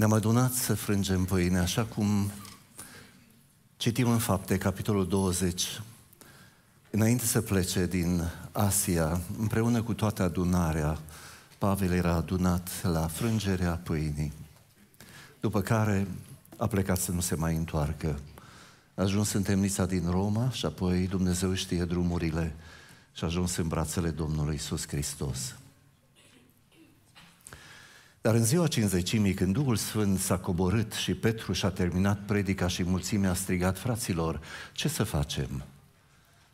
Ne-am adunat să frângem pâine, așa cum citim în fapte, capitolul 20, înainte să plece din Asia, împreună cu toată adunarea, Pavel era adunat la frângerea pâinii, după care a plecat să nu se mai întoarcă. A ajuns în temnița din Roma și apoi Dumnezeu știe drumurile și a ajuns în brațele Domnului Iisus Hristos. Dar în ziua cinzecimii, când Duhul Sfânt s-a coborât și Petru și-a terminat predica și mulțimea a strigat, fraților, ce să facem?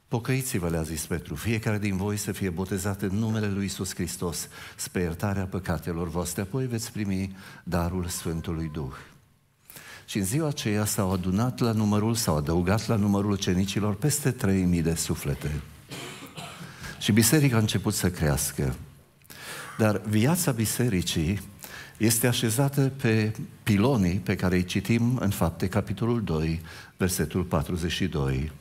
Pocăiți-vă, le-a zis Petru, fiecare din voi să fie botezat în numele Lui Iisus Hristos, spre iertarea păcatelor voastre, apoi veți primi darul Sfântului Duh. Și în ziua aceea s-au adunat la numărul, s-au adăugat la numărul cenicilor peste 3.000 de suflete. Și biserica a început să crească. Dar viața bisericii este așezată pe pilonii pe care îi citim în fapte capitolul 2, versetul 42.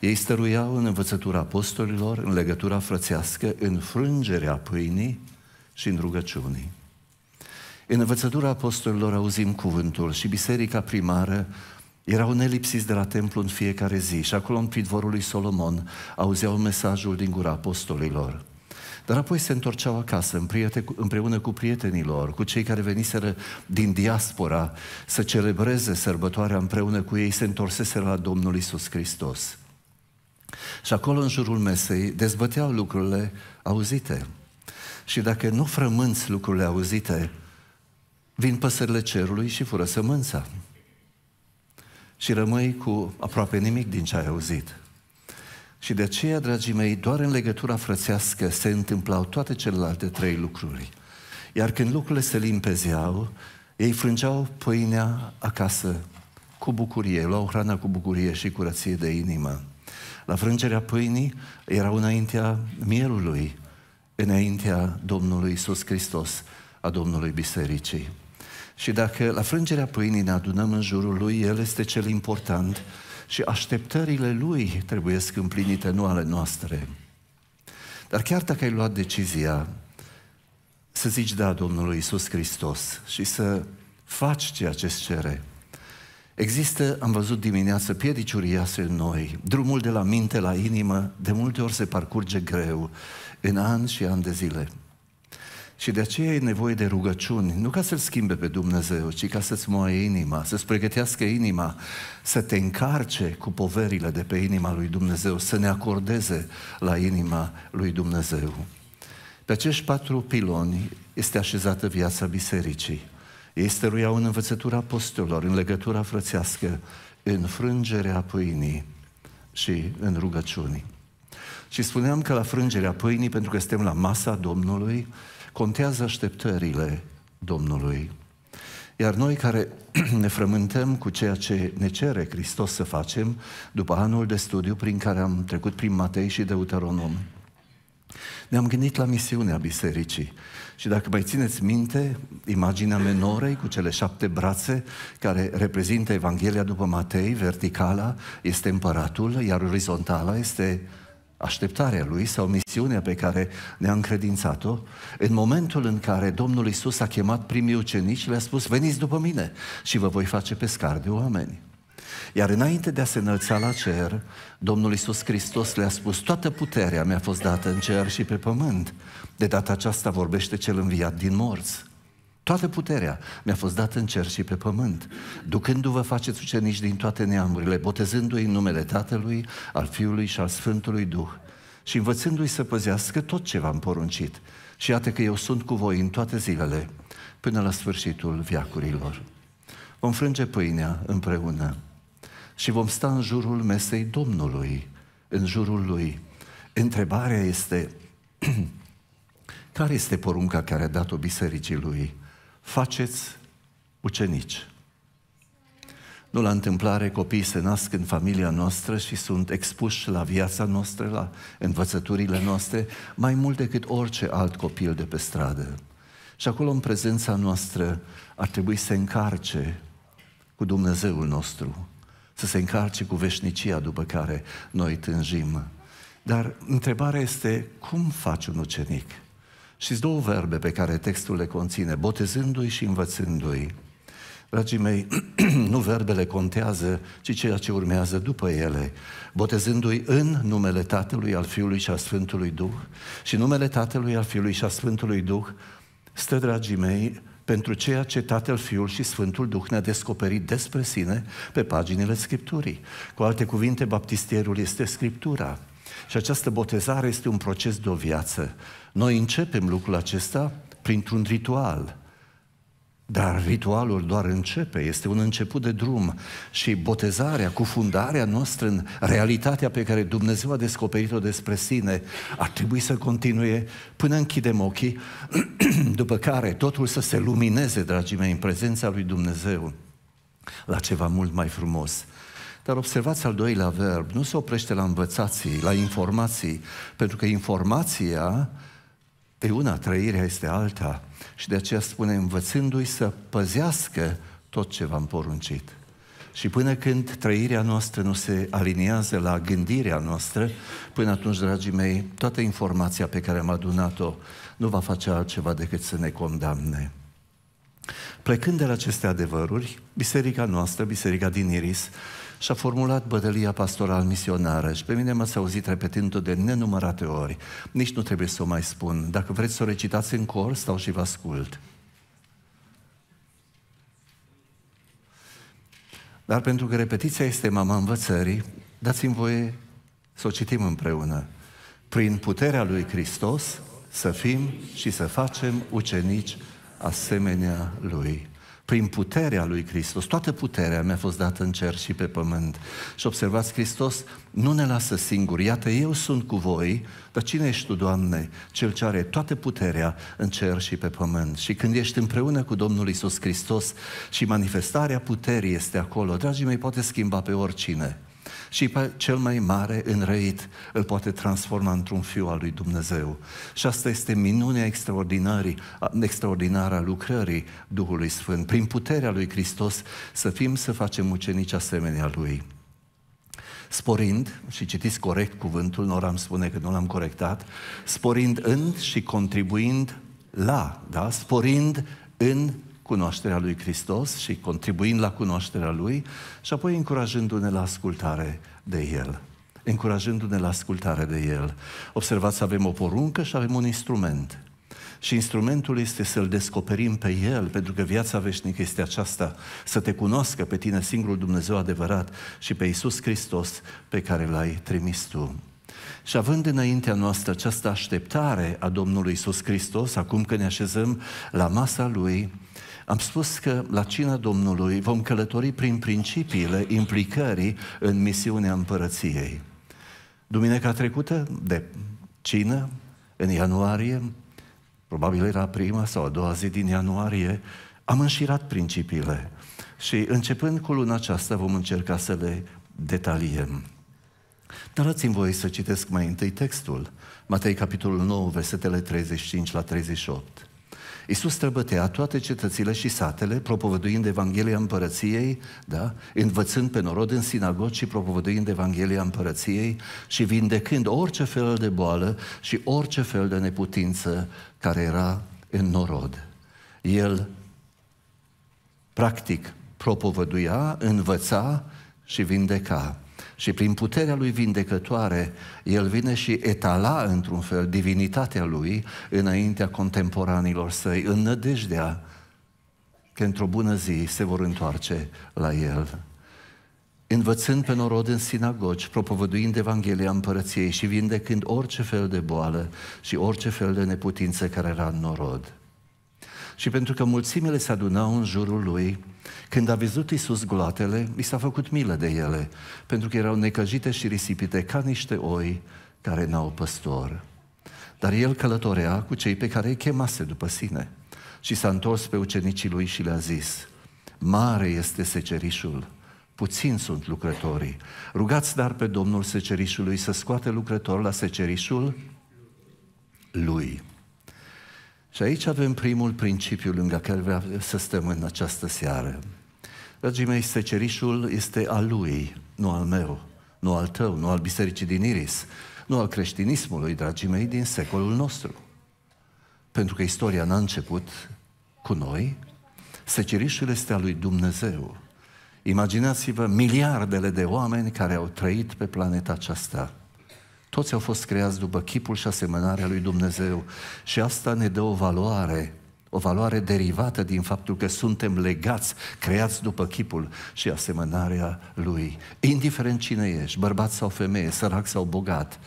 Ei stăruiau în învățătura apostolilor, în legătura frățească, în frângerea pâinii și în rugăciunii. În învățătura apostolilor auzim cuvântul și biserica primară erau nelipsiți de la templu în fiecare zi și acolo în pridvorul lui Solomon auzeau mesajul din gura apostolilor. Dar apoi se întorceau acasă împreună cu prietenilor, cu cei care veniseră din diaspora să celebreze sărbătoarea împreună cu ei, se întorseseră la Domnul Isus Hristos. Și acolo, în jurul mesei, dezbăteau lucrurile auzite. Și dacă nu frămânți lucrurile auzite, vin păsările cerului și fură sămânța. Și rămâi cu aproape nimic din ce ai auzit. Și de aceea, dragii mei, doar în legătura frățească se întâmplau toate celelalte trei lucruri. Iar când lucrurile se limpezeau, ei frângeau pâinea acasă cu bucurie, luau hrana cu bucurie și curăție de inimă. La frângerea pâinii era înaintea mielului, înaintea Domnului Isus Hristos, a Domnului Bisericii. Și dacă la frângerea pâinii ne adunăm în jurul lui, el este cel important, și așteptările Lui trebuie împlinite, nu ale noastre. Dar chiar dacă ai luat decizia să zici da Domnului Isus Hristos și să faci ceea ce îți cere, Există, am văzut dimineață, piedici uriașe în noi. Drumul de la minte la inimă de multe ori se parcurge greu, în ani și ani de zile. Și de aceea e nevoie de rugăciuni, nu ca să-L schimbe pe Dumnezeu, ci ca să-ți moaie inima, să-ți pregătească inima, să te încarce cu poverile de pe inima lui Dumnezeu, să ne acordeze la inima lui Dumnezeu. Pe acești patru piloni este așezată viața bisericii. Ei stăruiau în învățătura apostolilor, în legătura frățească, în frângerea pâinii și în rugăciuni. Și spuneam că la frângerea pâinii, pentru că suntem la masa Domnului, Contează așteptările Domnului. Iar noi care ne frământăm cu ceea ce ne cere Hristos să facem, după anul de studiu prin care am trecut prin Matei și Deuteronom, ne-am gândit la misiunea bisericii. Și dacă mai țineți minte, imaginea menorei cu cele șapte brațe care reprezintă Evanghelia după Matei, verticala este împăratul, iar orizontala este așteptarea lui sau misiunea pe care ne-a încredințat-o, în momentul în care Domnul Isus a chemat primii ucenici le-a spus, veniți după mine și vă voi face pescari de oameni. Iar înainte de a se înălța la cer, Domnul Isus Hristos le-a spus, toată puterea mi-a fost dată în cer și pe pământ. De data aceasta vorbește cel înviat din morți. Toată puterea mi-a fost dată în cer și pe pământ. Ducându-vă faceți ucenici din toate neamurile, botezându-i în numele Tatălui, al Fiului și al Sfântului Duh și învățându-i să păzească tot ce v-am poruncit. Și iată că eu sunt cu voi în toate zilele, până la sfârșitul viacurilor. Vom frânge pâinea împreună și vom sta în jurul mesei Domnului, în jurul Lui. Întrebarea este, care este porunca care a dat-o bisericii Lui? faceți ucenici. Nu la întâmplare copiii se nasc în familia noastră și sunt expuși la viața noastră, la învățăturile noastre, mai mult decât orice alt copil de pe stradă. Și acolo, în prezența noastră, ar trebui să se încarce cu Dumnezeul nostru, să se încarce cu veșnicia după care noi tânjim. Dar întrebarea este, cum faci un ucenic? Și două verbe pe care textul le conține, botezându-i și învățându-i. Dragii mei, nu verbele contează, ci ceea ce urmează după ele, botezându-i în numele Tatălui, al Fiului și al Sfântului Duh. Și numele Tatălui, al Fiului și al Sfântului Duh stă, dragii mei, pentru ceea ce Tatăl, Fiul și Sfântul Duh ne-a descoperit despre sine pe paginile Scripturii. Cu alte cuvinte, baptistierul este Scriptura. Și această botezare este un proces de o viață. Noi începem lucrul acesta printr-un ritual. Dar ritualul doar începe, este un început de drum și botezarea, cufundarea noastră în realitatea pe care Dumnezeu a descoperit-o despre sine ar trebui să continue până închidem ochii, după care totul să se lumineze, dragii mei, în prezența lui Dumnezeu la ceva mult mai frumos. Dar observați al doilea verb, nu se oprește la învățații, la informații, pentru că informația pe una, trăirea este alta și de aceea spune învățându-i să păzească tot ce v-am poruncit. Și până când trăirea noastră nu se aliniază la gândirea noastră, până atunci, dragii mei, toată informația pe care am adunat-o nu va face altceva decât să ne condamne. Plecând de la aceste adevăruri, biserica noastră, biserica din Iris, și a formulat bădălia pastoral misionară și pe mine m-ați auzit repetându o de nenumărate ori. Nici nu trebuie să o mai spun. Dacă vreți să o recitați în cor, stau și vă ascult. Dar pentru că repetiția este mama învățării, dați-mi voie să o citim împreună. Prin puterea lui Hristos să fim și să facem ucenici asemenea lui prin puterea lui Hristos. Toată puterea mi-a fost dată în cer și pe pământ. Și observați, Hristos nu ne lasă singuri. Iată, eu sunt cu voi, dar cine ești tu, Doamne? Cel ce are toată puterea în cer și pe pământ. Și când ești împreună cu Domnul Isus Hristos și manifestarea puterii este acolo, dragii mei, poate schimba pe oricine. Și pe cel mai mare înrăit îl poate transforma într-un fiu al lui Dumnezeu. Și asta este minunea extraordinară a lucrării Duhului Sfânt. Prin puterea lui Hristos să fim, să facem ucenici asemenea lui sporind, și citiți corect cuvântul, nu am spune că nu l-am corectat, sporind în și contribuind la, da? sporind în cunoașterea lui Hristos și contribuind la cunoașterea lui și apoi încurajându-ne la ascultare de el. Încurajându-ne la ascultare de el. Observați, avem o poruncă și avem un instrument. Și instrumentul este să-L descoperim pe El, pentru că viața veșnică este aceasta, să te cunoască pe tine singurul Dumnezeu adevărat și pe Iisus Hristos pe care L-ai trimis tu. Și având înaintea noastră această așteptare a Domnului Iisus Hristos, acum că ne așezăm la masa Lui, am spus că la cina Domnului vom călători prin principiile implicării în misiunea împărăției. Duminica trecută, de cină, în ianuarie, probabil era prima sau a doua zi din ianuarie, am înșirat principiile și începând cu luna aceasta vom încerca să le detaliem. Dați-mi voi să citesc mai întâi textul, Matei capitolul 9, versetele 35 la 38. Iisus străbătea toate cetățile și satele, propovăduind Evanghelia Împărăției, da? învățând pe norod în sinagogi și propovăduind Evanghelia Împărăției și vindecând orice fel de boală și orice fel de neputință care era în norod. El, practic, propovăduia, învăța și vindeca. Și prin puterea lui vindecătoare, el vine și etala, într-un fel, divinitatea lui înaintea contemporanilor săi, în nădejdea că într-o bună zi se vor întoarce la el învățând pe norod în sinagogi, propovăduind Evanghelia Împărăției și vindecând orice fel de boală și orice fel de neputință care era în norod. Și pentru că mulțimile se adunau în jurul lui, când a văzut Iisus gloatele, i s-a făcut milă de ele, pentru că erau necăjite și risipite ca niște oi care n-au păstor. Dar el călătorea cu cei pe care îi chemase după sine și s-a întors pe ucenicii lui și le-a zis, Mare este secerișul, puțin sunt lucrătorii. Rugați dar pe Domnul secerișului să scoate lucrător la secerișul lui. Și aici avem primul principiu lângă care vrea să stăm în această seară. Dragii mei, secerișul este al lui, nu al meu, nu al tău, nu al bisericii din Iris, nu al creștinismului, dragii mei, din secolul nostru. Pentru că istoria n-a început cu noi, secerișul este al lui Dumnezeu. Imaginați-vă miliardele de oameni care au trăit pe planeta aceasta – toți au fost creați după chipul și asemănarea lui Dumnezeu. Și asta ne dă o valoare, o valoare derivată din faptul că suntem legați, creați după chipul și asemănarea lui. Indiferent cine ești, bărbat sau femeie, sărac sau bogat,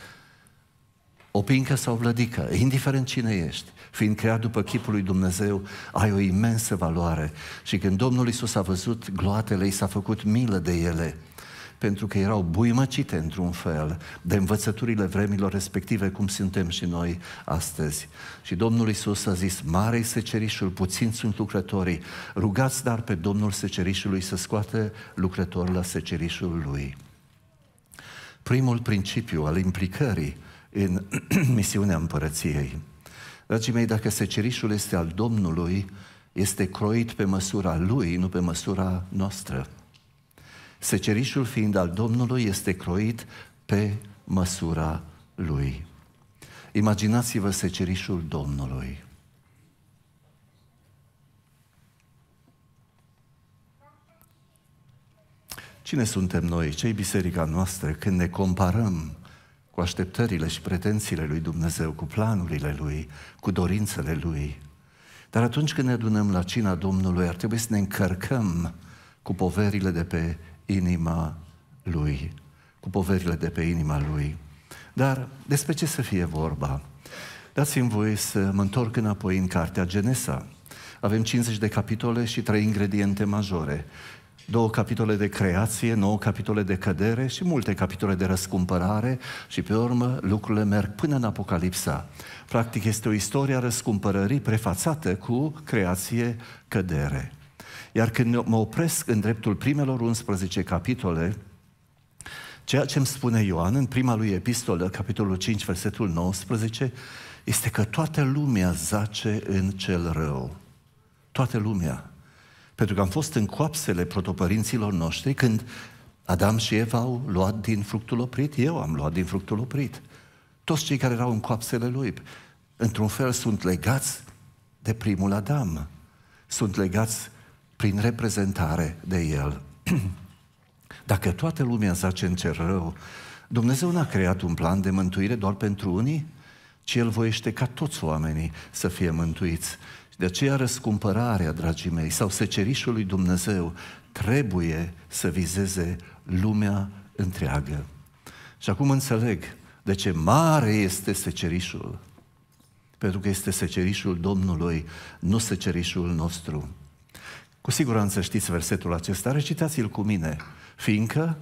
opincă sau vlădică, indiferent cine ești, fiind creat după chipul lui Dumnezeu, ai o imensă valoare. Și când Domnul Isus a văzut gloatele, i s-a făcut milă de ele – pentru că erau buimăcite într-un fel de învățăturile vremilor respective, cum suntem și noi astăzi. Și Domnul Isus a zis, mare secerișul, puțin sunt lucrătorii, rugați dar pe Domnul secerișului să scoate lucrători la secerișul lui. Primul principiu al implicării în misiunea împărăției. Dragii mei, dacă secerișul este al Domnului, este croit pe măsura lui, nu pe măsura noastră secerișul fiind al Domnului este croit pe măsura lui. Imaginați-vă secerișul Domnului. Cine suntem noi, cei biserica noastră, când ne comparăm cu așteptările și pretențiile lui Dumnezeu, cu planurile lui, cu dorințele lui? Dar atunci când ne adunăm la cina Domnului, ar trebui să ne încărcăm cu poverile de pe inima lui, cu poverile de pe inima lui. Dar despre ce să fie vorba? Dați-mi voie să mă întorc înapoi în cartea Genesa. Avem 50 de capitole și trei ingrediente majore. Două capitole de creație, nouă capitole de cădere și multe capitole de răscumpărare și pe urmă lucrurile merg până în Apocalipsa. Practic este o istorie a răscumpărării prefațată cu creație, cădere. Iar când mă opresc în dreptul primelor 11 capitole, ceea ce îmi spune Ioan în prima lui epistolă, capitolul 5, versetul 19, este că toată lumea zace în cel rău. Toată lumea. Pentru că am fost în coapsele protopărinților noștri când Adam și Eva au luat din fructul oprit, eu am luat din fructul oprit. Toți cei care erau în coapsele lui, într-un fel sunt legați de primul Adam. Sunt legați prin reprezentare de El. Dacă toată lumea zace în cer rău, Dumnezeu n-a creat un plan de mântuire doar pentru unii, ci El voiește ca toți oamenii să fie mântuiți. de aceea răscumpărarea, dragii mei, sau secerișul lui Dumnezeu trebuie să vizeze lumea întreagă. Și acum înțeleg de ce mare este secerișul. Pentru că este secerișul Domnului, nu secerișul nostru. Cu siguranță știți versetul acesta, recitați-l cu mine, fiindcă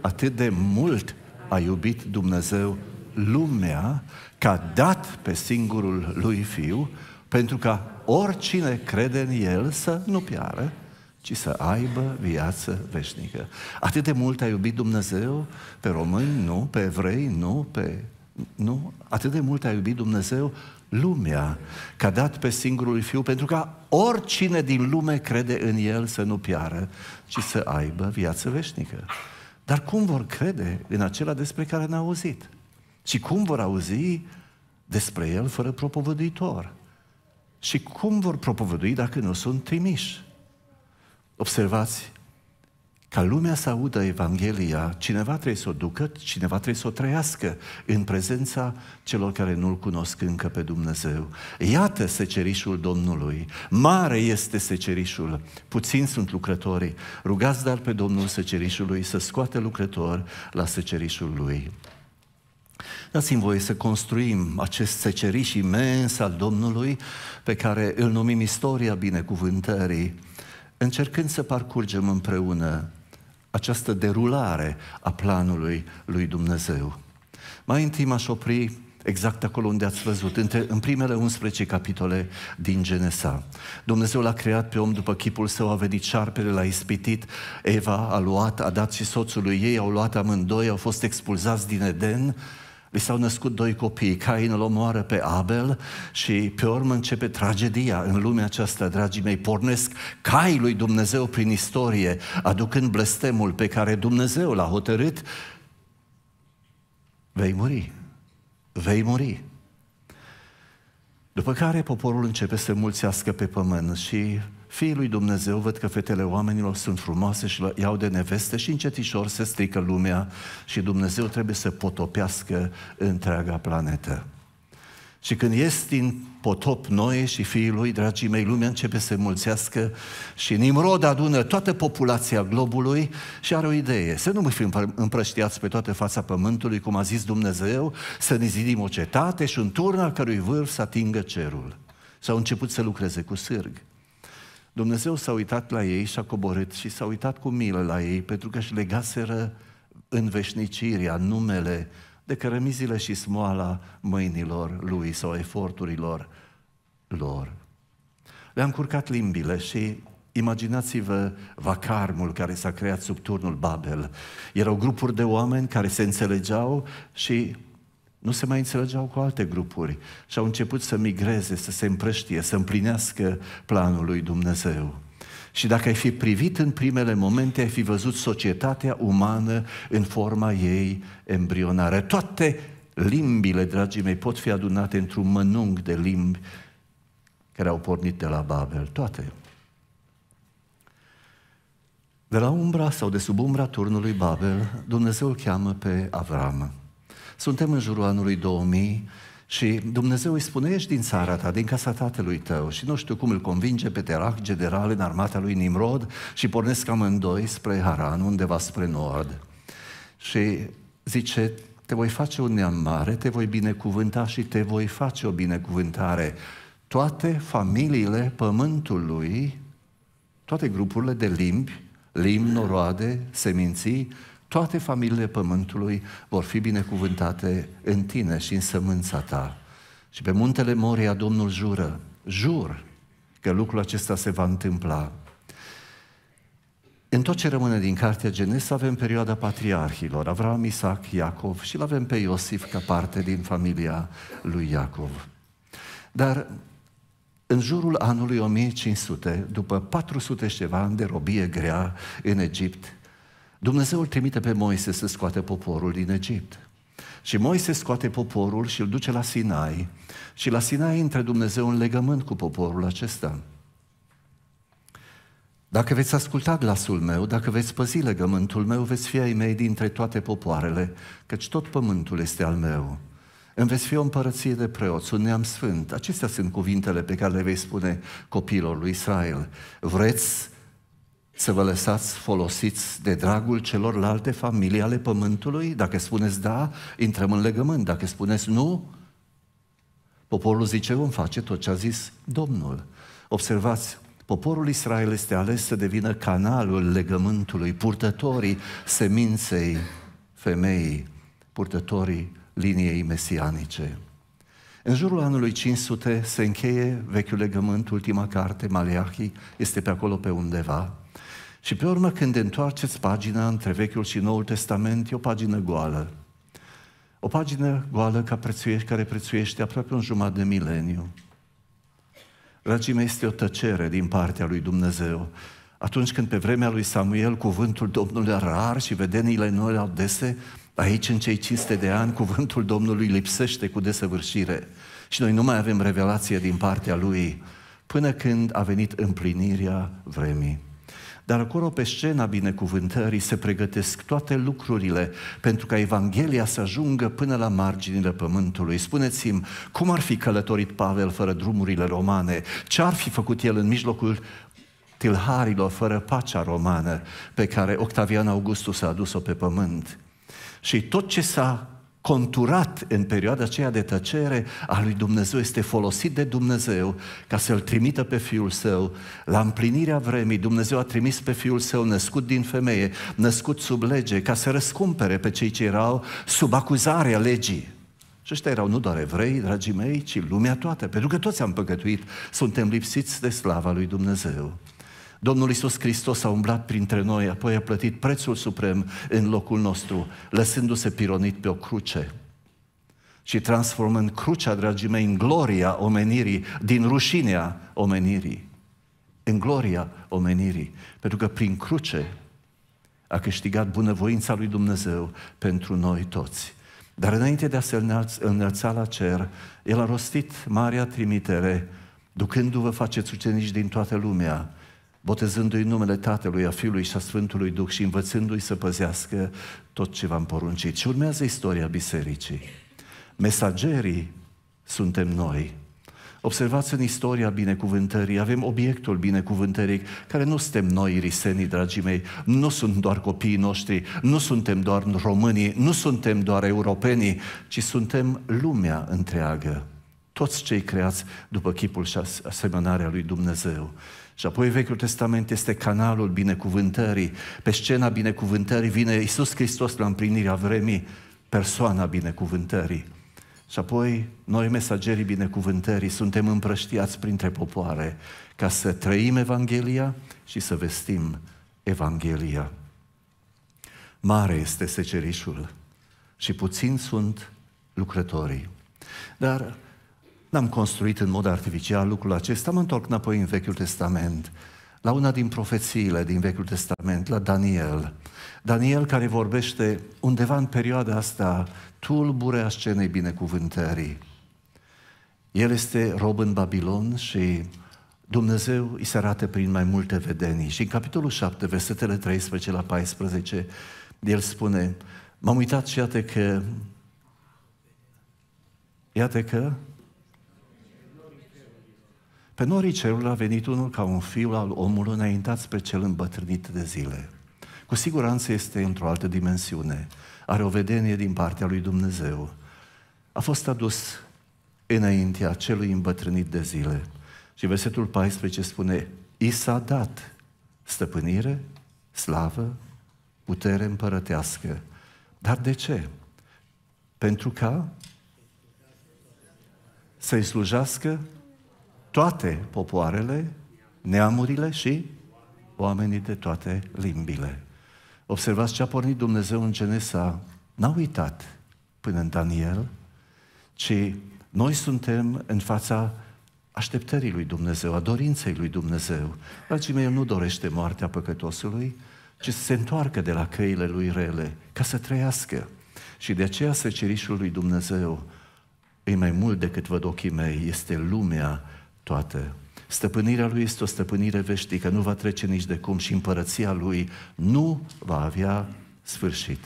atât de mult a iubit Dumnezeu lumea că a dat pe singurul lui Fiu pentru ca oricine crede în El să nu piară, ci să aibă viață veșnică. Atât de mult a iubit Dumnezeu pe români, nu, pe evrei, nu, pe... Nu, atât de mult a iubit Dumnezeu lumea, că a dat pe singurul Fiu pentru ca oricine din lume crede în El să nu piară, ci să aibă viață veșnică. Dar cum vor crede în acela despre care n-au auzit? Și cum vor auzi despre El fără propovăduitor? Și cum vor propovădui dacă nu sunt trimiși? Observați ca lumea să audă Evanghelia, cineva trebuie să o ducă, cineva trebuie să o trăiască în prezența celor care nu-L cunosc încă pe Dumnezeu. Iată secerișul Domnului, mare este secerișul, puțini sunt lucrătorii. Rugați dar pe Domnul secerișului să scoate lucrători la secerișul lui. Dați-mi voie să construim acest seceriș imens al Domnului pe care îl numim istoria binecuvântării, încercând să parcurgem împreună această derulare a planului lui Dumnezeu. Mai întâi m-aș opri exact acolo unde ați văzut, între, în primele 11 capitole din Genesa. Dumnezeu l-a creat pe om după chipul său, a venit șarpele, l-a ispitit, Eva a luat, a dat și soțului ei, au luat amândoi, au fost expulzați din Eden, li s-au născut doi copii, Cain îl omoară pe Abel și pe urmă începe tragedia în lumea aceasta, dragii mei, pornesc cai lui Dumnezeu prin istorie, aducând blestemul pe care Dumnezeu l-a hotărât, vei muri, vei muri. După care poporul începe să mulțească pe pământ și Fiii lui Dumnezeu văd că fetele oamenilor sunt frumoase și iau de neveste și încetișor se strică lumea și Dumnezeu trebuie să potopească întreaga planetă. Și când ies din potop noi și fiii lui, dragii mei, lumea începe să mulțească și Nimrod adună toată populația globului și are o idee. Să nu mai fim împrăștiați pe toată fața pământului, cum a zis Dumnezeu, să ne zidim o cetate și un turn al cărui vârf să atingă cerul. s au început să lucreze cu sârg. Dumnezeu s-a uitat la ei și a coborât și s-a uitat cu milă la ei pentru că își legaseră în veșnicirea numele de cărămizile și smoala mâinilor lui sau eforturilor lor. le a încurcat limbile și Imaginați-vă vacarmul care s-a creat sub turnul Babel. Erau grupuri de oameni care se înțelegeau și nu se mai înțelegeau cu alte grupuri și au început să migreze, să se împrăștie, să împlinească planul lui Dumnezeu. Și dacă ai fi privit în primele momente, ai fi văzut societatea umană în forma ei embrionară. Toate limbile, dragii mei, pot fi adunate într-un mănunc de limbi care au pornit de la Babel. Toate. De la umbra sau de sub umbra turnului Babel, Dumnezeu îl cheamă pe Avram. Suntem în jurul anului 2000 și Dumnezeu îi spune, ești din țara ta, din casa tatălui tău și nu știu cum îl convinge pe Terac, general în armata lui Nimrod și pornesc amândoi spre Haran, undeva spre nord. Și zice, te voi face un neam mare, te voi binecuvânta și te voi face o binecuvântare. Toate familiile pământului, toate grupurile de limbi, limbi, noroade, seminții, toate familiile pământului vor fi binecuvântate în tine și în sămânța ta. Și pe muntele Moria Domnul jură, jur că lucrul acesta se va întâmpla. În tot ce rămâne din cartea Genesa avem perioada patriarhilor, Avram, Isaac, Iacov și l-avem pe Iosif ca parte din familia lui Iacov. Dar în jurul anului 1500, după 400 și ceva ani de robie grea în Egipt, Dumnezeu îl trimite pe Moise să scoate poporul din Egipt. Și Moise scoate poporul și îl duce la Sinai. Și la Sinai intră Dumnezeu în legământ cu poporul acesta. Dacă veți asculta glasul meu, dacă veți păzi legământul meu, veți fi ai mei dintre toate popoarele, căci tot pământul este al meu. Îmi veți fi o împărăție de preoți, un neam sfânt. Acestea sunt cuvintele pe care le vei spune copilor lui Israel. Vreți să vă lăsați folosiți de dragul celorlalte familii ale pământului? Dacă spuneți da, intrăm în legământ. Dacă spuneți nu, poporul zice, vom face tot ce a zis Domnul. Observați, poporul Israel este ales să devină canalul legământului, purtătorii seminței femeii, purtătorii liniei mesianice. În jurul anului 500 se încheie Vechiul Legământ, ultima carte, Maleachii, este pe acolo pe undeva. Și pe urmă, când întoarceți pagina între Vechiul și Noul Testament, e o pagină goală. O pagină goală ca prețuiești, care prețuiește aproape un jumătate de mileniu. Dragii mei, este o tăcere din partea lui Dumnezeu. Atunci când pe vremea lui Samuel cuvântul Domnului era rar și vedeniile noi dese, aici în cei 500 de ani cuvântul Domnului lipsește cu desăvârșire și noi nu mai avem revelație din partea lui până când a venit împlinirea vremii. Dar acolo pe scena binecuvântării se pregătesc toate lucrurile pentru ca Evanghelia să ajungă până la marginile pământului. Spuneți-mi, cum ar fi călătorit Pavel fără drumurile romane? Ce ar fi făcut el în mijlocul tilharilor fără pacea romană pe care Octavian Augustus a adus-o pe pământ? Și tot ce s-a conturat în perioada aceea de tăcere a lui Dumnezeu, este folosit de Dumnezeu ca să-L trimită pe Fiul Său. La împlinirea vremii, Dumnezeu a trimis pe Fiul Său născut din femeie, născut sub lege, ca să răscumpere pe cei ce erau sub acuzarea legii. Și ăștia erau nu doar evrei, dragii mei, ci lumea toată, pentru că toți am păcătuit, suntem lipsiți de slava lui Dumnezeu. Domnul Isus Hristos a umblat printre noi, apoi a plătit prețul suprem în locul nostru, lăsându-se pironit pe o cruce și transformând crucea, dragii mei, în gloria omenirii, din rușinea omenirii, în gloria omenirii, pentru că prin cruce a câștigat bunăvoința lui Dumnezeu pentru noi toți. Dar înainte de a se înălța la cer, El a rostit marea trimitere, ducându-vă faceți ucenici din toată lumea, botezându-i numele Tatălui, a Fiului și a Sfântului Duh și învățându-i să păzească tot ce v-am poruncit. Și urmează istoria bisericii. Mesagerii suntem noi. Observați în istoria binecuvântării, avem obiectul binecuvântării, care nu suntem noi risenii, dragii mei, nu sunt doar copiii noștri, nu suntem doar românii, nu suntem doar europenii, ci suntem lumea întreagă. Toți cei creați după chipul și asemănarea lui Dumnezeu. Și apoi Vechiul Testament este canalul binecuvântării. Pe scena binecuvântării vine Isus Hristos la împlinirea vremii, persoana binecuvântării. Și apoi noi, mesagerii binecuvântării, suntem împrăștiați printre popoare ca să trăim Evanghelia și să vestim Evanghelia. Mare este secerișul și puțin sunt lucrătorii. Dar N-am construit în mod artificial lucrul acesta, mă întorc înapoi în Vechiul Testament, la una din profețiile din Vechiul Testament, la Daniel. Daniel care vorbește undeva în perioada asta tulbure a scenei binecuvântării. El este rob în Babilon și Dumnezeu îi se arată prin mai multe vedenii. Și în capitolul 7, versetele 13 la 14, el spune, m-am uitat și iată că, iată că pe norii cerului a venit unul ca un fiu al omului înaintat spre cel îmbătrânit de zile. Cu siguranță este într-o altă dimensiune. Are o vedenie din partea lui Dumnezeu. A fost adus înaintea celui îmbătrânit de zile. Și versetul 14 spune, I s-a dat stăpânire, slavă, putere împărătească. Dar de ce? Pentru ca să-i slujească toate popoarele, neamurile și oamenii de toate limbile. Observați ce a pornit Dumnezeu în Genesa. N-a uitat până în Daniel, ci noi suntem în fața așteptării lui Dumnezeu, a dorinței lui Dumnezeu. Dragii mei, El nu dorește moartea păcătosului, ci să se întoarcă de la căile lui rele, ca să trăiască. Și de aceea secerișul lui Dumnezeu e mai mult decât văd ochii mei, este lumea toate. Stăpânirea lui este o stăpânire veșnică, nu va trece nici de cum și împărăția lui nu va avea sfârșit.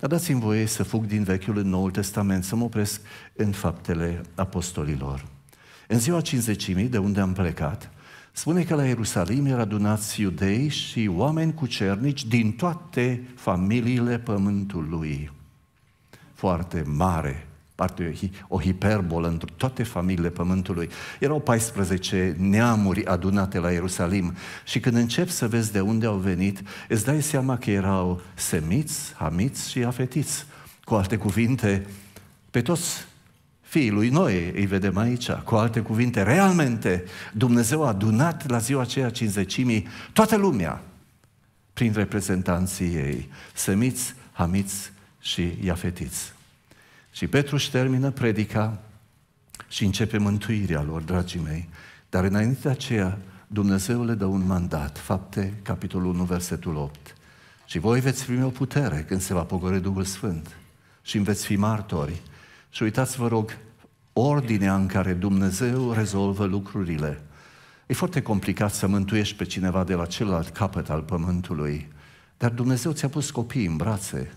Dar dați-mi voie să fug din Vechiul în Noul Testament, să mă opresc în faptele apostolilor. În ziua cinzecimii, de unde am plecat, spune că la Ierusalim erau adunați iudei și oameni cucernici din toate familiile pământului. Foarte mare parte o hiperbolă într toate familiile pământului. Erau 14 neamuri adunate la Ierusalim și când încep să vezi de unde au venit, îți dai seama că erau semiți, hamiți și afetiți. Cu alte cuvinte, pe toți fiii lui Noe îi vedem aici. Cu alte cuvinte, realmente Dumnezeu a adunat la ziua aceea cinzecimii toată lumea prin reprezentanții ei, semiți, hamiți și iafetiți. Și Petru își termină predica și începe mântuirea lor, dragii mei. Dar înainte de aceea, Dumnezeu le dă un mandat, fapte, capitolul 1, versetul 8. Și voi veți primi o putere când se va pogori Duhul Sfânt și îmi veți fi martori. Și uitați, vă rog, ordinea în care Dumnezeu rezolvă lucrurile. E foarte complicat să mântuiești pe cineva de la celălalt capăt al pământului, dar Dumnezeu ți-a pus copii în brațe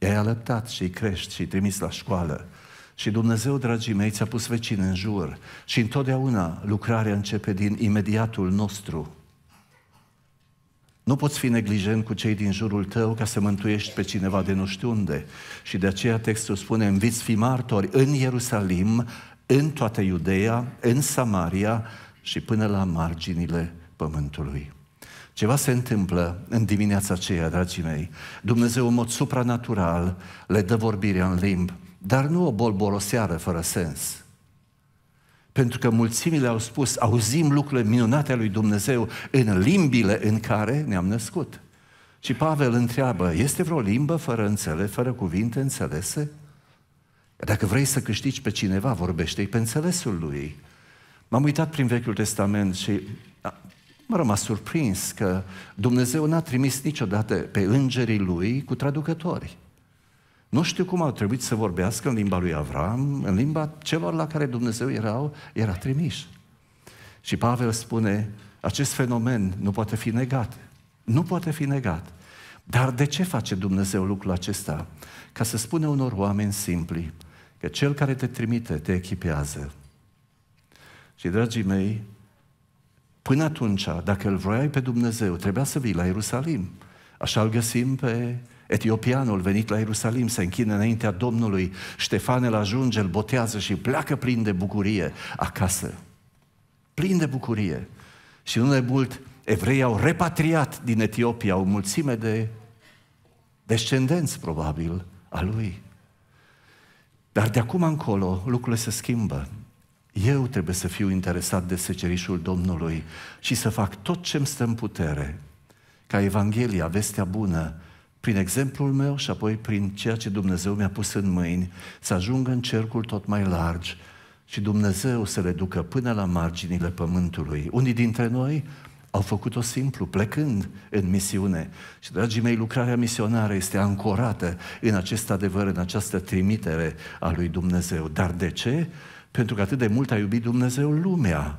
I-ai alăptat și îi crești și îi trimis la școală. Și Dumnezeu, dragii mei, ți-a pus vecini în jur. Și întotdeauna lucrarea începe din imediatul nostru. Nu poți fi neglijent cu cei din jurul tău ca să mântuiești pe cineva de nu știu unde. Și de aceea textul spune, înviți fi martori în Ierusalim, în toată Iudeea, în Samaria și până la marginile pământului. Ceva se întâmplă în dimineața aceea, dragii mei. Dumnezeu în mod supranatural le dă vorbirea în limb, dar nu o bolboroseară fără sens. Pentru că mulțimile au spus, auzim lucrurile minunate ale lui Dumnezeu în limbile în care ne-am născut. Și Pavel întreabă, este vreo limbă fără înțele, fără cuvinte înțelese? Dacă vrei să câștigi pe cineva, vorbește-i pe înțelesul lui. M-am uitat prin Vechiul Testament și m-a rămas surprins că Dumnezeu n-a trimis niciodată pe îngerii lui cu traducători. Nu știu cum au trebuit să vorbească în limba lui Avram, în limba celor la care Dumnezeu erau, era trimis. Și Pavel spune, acest fenomen nu poate fi negat. Nu poate fi negat. Dar de ce face Dumnezeu lucrul acesta? Ca să spune unor oameni simpli că cel care te trimite te echipează. Și, dragii mei, Până atunci, dacă îl vroiai pe Dumnezeu, trebuia să vii la Ierusalim. Așa îl găsim pe etiopianul venit la Ierusalim, se închine înaintea Domnului, Ștefan îl ajunge, îl botează și pleacă plin de bucurie acasă. Plin de bucurie. Și nu de mult, evreii au repatriat din Etiopia o mulțime de descendenți, probabil, a lui. Dar de acum încolo lucrurile se schimbă. Eu trebuie să fiu interesat de secerișul Domnului și să fac tot ce îmi stă în putere ca Evanghelia, vestea bună, prin exemplul meu și apoi prin ceea ce Dumnezeu mi-a pus în mâini, să ajungă în cercul tot mai larg și Dumnezeu să le ducă până la marginile pământului. Unii dintre noi au făcut-o simplu, plecând în misiune. Și, dragii mei, lucrarea misionară este ancorată în acest adevăr, în această trimitere a lui Dumnezeu. Dar de ce? Pentru că atât de mult a iubit Dumnezeu lumea,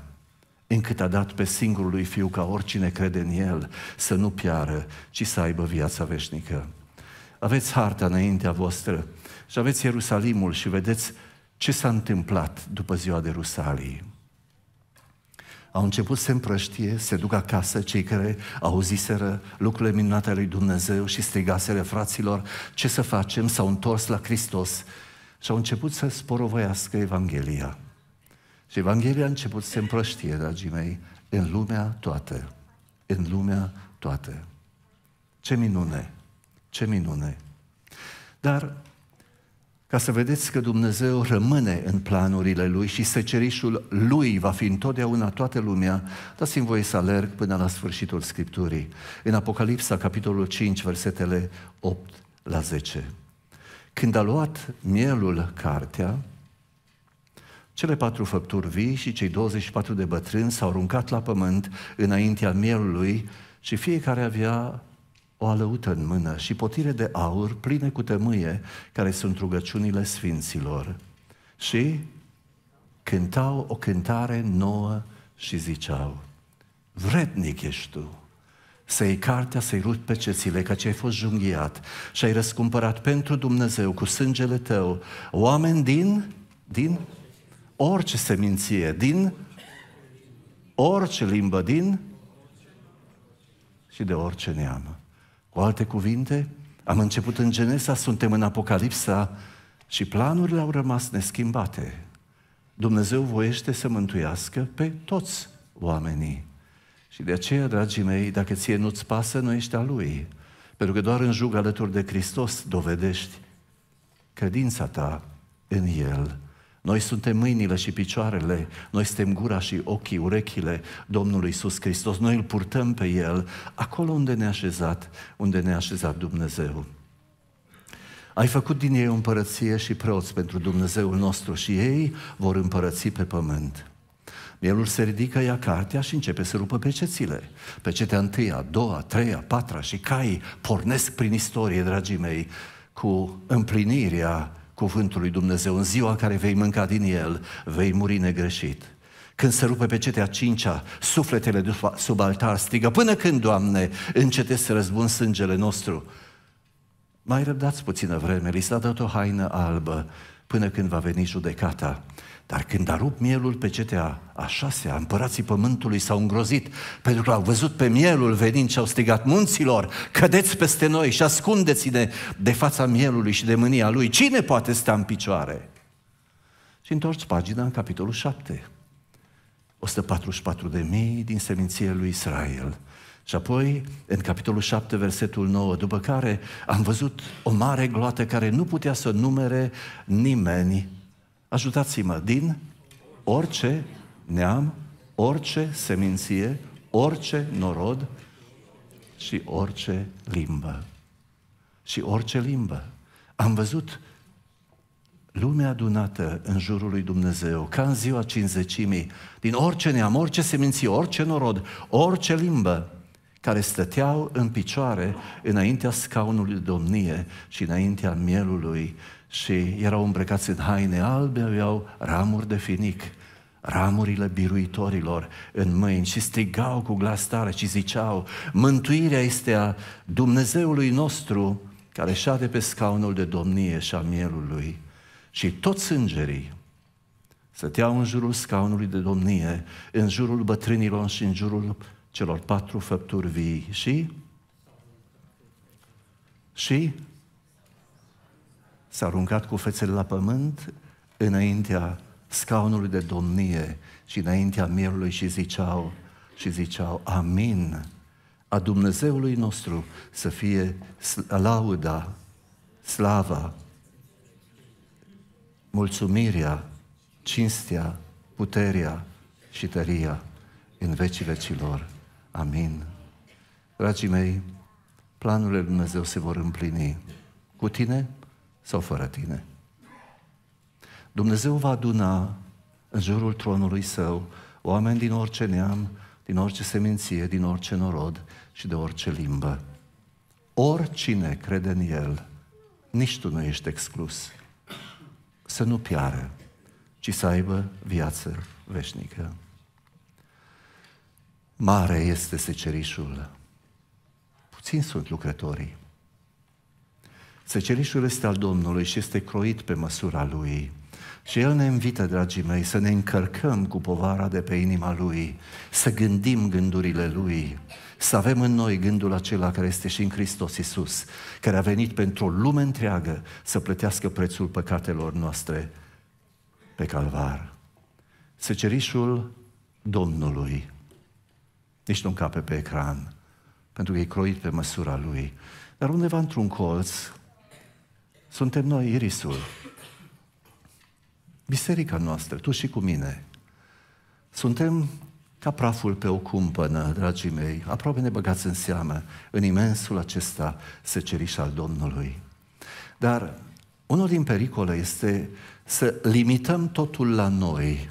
încât a dat pe singurul lui Fiu ca oricine crede în El să nu piară, ci să aibă viața veșnică. Aveți harta înaintea voastră și aveți Ierusalimul și vedeți ce s-a întâmplat după ziua de Rusalii. Au început să împrăștie, se duc acasă cei care auziseră lucrurile minunate ale lui Dumnezeu și strigaseră fraților ce să facem, s-au întors la Hristos și au început să sporovăiască Evanghelia. Și Evanghelia a început să se împrăștie, dragii mei, în lumea toată. În lumea toată. Ce minune! Ce minune! Dar ca să vedeți că Dumnezeu rămâne în planurile Lui și secerișul Lui va fi întotdeauna toată lumea, dați-mi voie să alerg până la sfârșitul Scripturii. În Apocalipsa, capitolul 5, versetele 8 la 10. Când a luat mielul cartea, cele patru făpturi vii și cei 24 de bătrâni s-au aruncat la pământ înaintea mielului și fiecare avea o alăută în mână și potire de aur pline cu tămâie, care sunt rugăciunile sfinților. Și cântau o cântare nouă și ziceau, vrednic ești tu, să iei cartea, să-i rupi pe cețile, că ai fost junghiat și ai răscumpărat pentru Dumnezeu cu sângele tău oameni din, din orice seminție, din orice limbă, din și de orice neam. Cu alte cuvinte, am început în Genesa, suntem în Apocalipsa și planurile au rămas neschimbate. Dumnezeu voiește să mântuiască pe toți oamenii. Și de aceea, dragii mei, dacă ție nu-ți pasă, nu ești a Lui. Pentru că doar în jug alături de Hristos dovedești credința ta în El. Noi suntem mâinile și picioarele, noi suntem gura și ochii, urechile Domnului Iisus Hristos. Noi îl purtăm pe El acolo unde ne-a așezat, unde ne-a așezat Dumnezeu. Ai făcut din ei o împărăție și preoți pentru Dumnezeul nostru și ei vor împărăți pe pământ. Mielul se ridică, ia cartea și începe să rupă pecețile. Pecetea întâia, a doua, a treia, a patra și caii pornesc prin istorie, dragii mei, cu împlinirea cuvântului Dumnezeu. În ziua care vei mânca din el, vei muri negreșit. Când se rupe pecetea cincea, sufletele de sub altar strigă, până când, Doamne, încete să răzbun sângele nostru? Mai răbdați puțină vreme, li s-a dat o haină albă până când va veni judecata. Dar când a rupt mielul pe cetea a șasea, împărații pământului s-au îngrozit, pentru că au văzut pe mielul venind și au strigat munților, cădeți peste noi și ascundeți-ne de fața mielului și de mânia lui. Cine poate sta în picioare? Și întorci pagina în capitolul 7. 144 de mii din seminție lui Israel. Și apoi, în capitolul 7, versetul 9, după care am văzut o mare gloată care nu putea să numere nimeni Ajutați-mă, din orice neam, orice seminție, orice norod și orice limbă. Și orice limbă. Am văzut lumea adunată în jurul lui Dumnezeu, ca în ziua cinzecimii, din orice neam, orice seminție, orice norod, orice limbă, care stăteau în picioare înaintea scaunului domnie și înaintea mielului și erau îmbrăcați în haine albe, aveau ramuri de finic, ramurile biruitorilor în mâini și strigau cu glas tare și ziceau, mântuirea este a Dumnezeului nostru care șade pe scaunul de domnie și a mielului. Și toți îngerii stăteau în jurul scaunului de domnie, în jurul bătrânilor și în jurul celor patru făpturi vii și și s-a aruncat cu fețele la pământ înaintea scaunului de domnie și înaintea mielului și ziceau, și ziceau, amin, a Dumnezeului nostru să fie lauda, slava, mulțumirea, cinstea, puterea și tăria în vecii vecilor. Amin. Dragii mei, planurile Dumnezeu se vor împlini cu tine sau fără tine. Dumnezeu va aduna în jurul tronului său oameni din orice neam, din orice seminție, din orice norod și de orice limbă. Oricine crede în el, nici tu nu ești exclus. Să nu piară, ci să aibă viață veșnică. Mare este secerișul. Puțin sunt lucrătorii. Săcerișul este al Domnului și este croit pe măsura Lui. Și El ne invită, dragii mei, să ne încărcăm cu povara de pe inima Lui, să gândim gândurile Lui, să avem în noi gândul acela care este și în Hristos Iisus, care a venit pentru o lume întreagă să plătească prețul păcatelor noastre pe calvar. Secerișul Domnului. Nici nu încape pe ecran, pentru că e croit pe măsura lui. Dar undeva într-un colț suntem noi irisul. Biserica noastră, tu și cu mine. Suntem ca praful pe o cumpănă, dragii mei, aproape ne băgați în seamă în imensul acesta seceriș al Domnului. Dar unul din pericole este să limităm totul la noi,